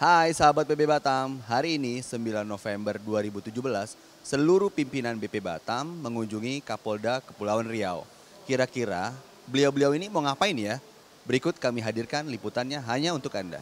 Hai sahabat BP Batam, hari ini 9 November 2017 seluruh pimpinan BP Batam mengunjungi Kapolda Kepulauan Riau. Kira-kira beliau-beliau ini mau ngapain ya? Berikut kami hadirkan liputannya hanya untuk Anda.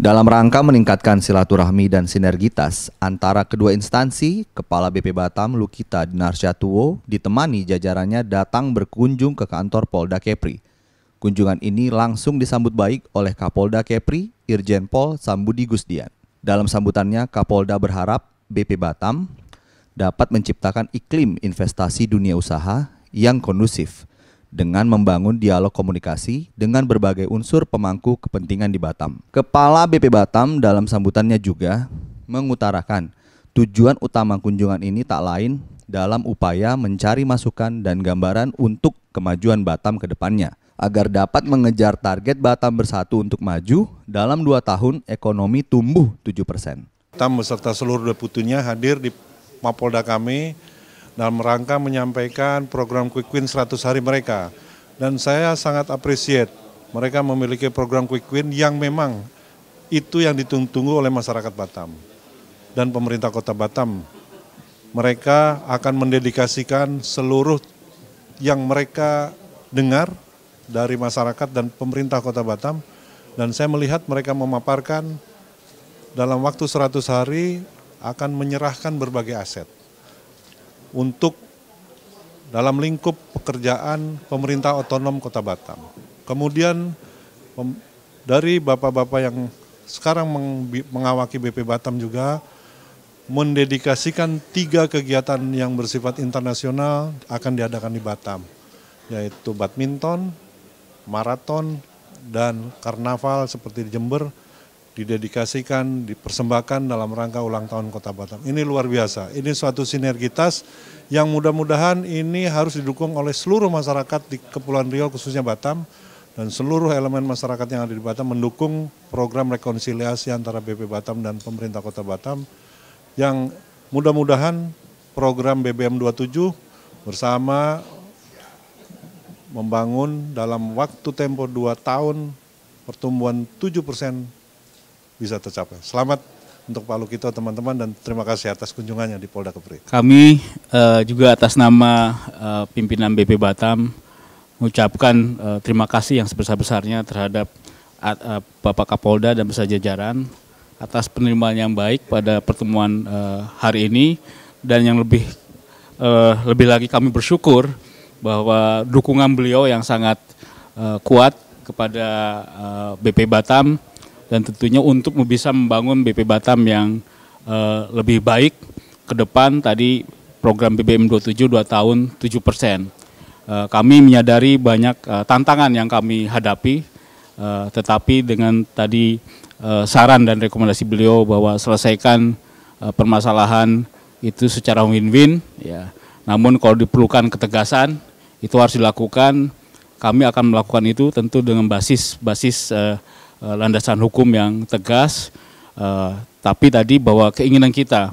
Dalam rangka meningkatkan silaturahmi dan sinergitas antara kedua instansi, Kepala BP Batam Lukita Dinarsyatuo ditemani jajarannya datang berkunjung ke kantor Polda Kepri. Kunjungan ini langsung disambut baik oleh Kapolda Kepri, Irjen Pol Sambudi Gusdian. Dalam sambutannya, Kapolda berharap BP Batam dapat menciptakan iklim investasi dunia usaha yang kondusif dengan membangun dialog komunikasi dengan berbagai unsur pemangku kepentingan di Batam. Kepala BP Batam dalam sambutannya juga mengutarakan tujuan utama kunjungan ini tak lain dalam upaya mencari masukan dan gambaran untuk kemajuan Batam ke depannya – agar dapat mengejar target Batam Bersatu untuk maju dalam dua tahun ekonomi tumbuh 7 persen. Batam beserta seluruh deputunya hadir di Mapolda kami dalam rangka menyampaikan program Quick Win 100 hari mereka. Dan saya sangat appreciate mereka memiliki program Quick Win yang memang itu yang ditunggu tunggu oleh masyarakat Batam dan pemerintah kota Batam. Mereka akan mendedikasikan seluruh yang mereka dengar dari masyarakat dan pemerintah Kota Batam dan saya melihat mereka memaparkan dalam waktu 100 hari akan menyerahkan berbagai aset untuk dalam lingkup pekerjaan pemerintah otonom Kota Batam. Kemudian dari bapak-bapak yang sekarang mengawaki BP Batam juga mendedikasikan tiga kegiatan yang bersifat internasional akan diadakan di Batam, yaitu badminton, maraton, dan karnaval seperti di Jember didedikasikan, dipersembahkan dalam rangka ulang tahun Kota Batam. Ini luar biasa. Ini suatu sinergitas yang mudah-mudahan ini harus didukung oleh seluruh masyarakat di Kepulauan Riau khususnya Batam dan seluruh elemen masyarakat yang ada di Batam mendukung program rekonsiliasi antara BP Batam dan pemerintah Kota Batam yang mudah-mudahan program BBM 27 bersama membangun dalam waktu tempo 2 tahun pertumbuhan 7 persen bisa tercapai. Selamat untuk Pak Lukito teman-teman dan terima kasih atas kunjungannya di Polda Kepri. Kami uh, juga atas nama uh, pimpinan BP Batam mengucapkan uh, terima kasih yang sebesar-besarnya terhadap uh, Bapak Kapolda dan besar jajaran atas penerimaan yang baik pada pertemuan uh, hari ini dan yang lebih uh, lebih lagi kami bersyukur bahwa dukungan beliau yang sangat uh, kuat kepada uh, eh, BP Batam dan tentunya untuk bisa membangun BP Batam yang uh, lebih baik ke depan tadi program BBM 27 2 tahun 7 persen. Uh, kami menyadari banyak uh, tantangan yang kami hadapi, uh, tetapi dengan tadi uh, saran dan rekomendasi beliau bahwa selesaikan uh, permasalahan itu secara win-win, ya namun kalau diperlukan ketegasan itu harus dilakukan. Kami akan melakukan itu tentu dengan basis basis eh, eh, landasan hukum yang tegas. Eh, tapi tadi bahwa keinginan kita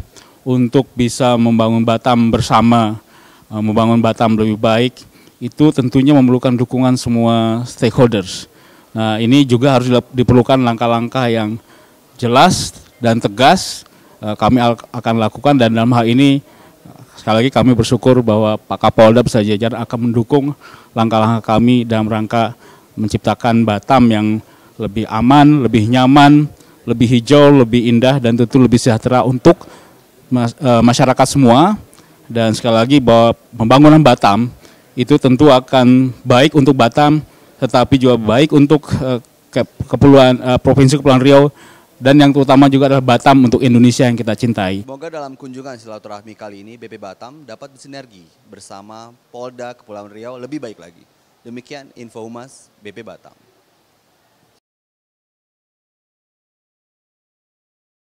untuk bisa membangun Batam bersama, eh, membangun Batam lebih baik itu tentunya memerlukan dukungan semua stakeholders. Nah, ini juga harus diperlukan langkah-langkah yang jelas dan tegas eh, kami akan lakukan dan dalam hal ini Sekali lagi kami bersyukur bahwa Pak Kapolda beserta jajaran akan mendukung langkah-langkah kami dalam rangka menciptakan Batam yang lebih aman, lebih nyaman, lebih hijau, lebih indah dan tentu lebih sejahtera untuk e, masyarakat semua. Dan sekali lagi bahwa pembangunan Batam itu tentu akan baik untuk Batam tetapi juga baik untuk e, keperluan e, provinsi Kepulauan Riau dan yang terutama juga adalah Batam untuk Indonesia yang kita cintai. Semoga dalam kunjungan silaturahmi kali ini BP Batam dapat bersinergi bersama Polda Kepulauan Riau lebih baik lagi. Demikian info humas BP Batam.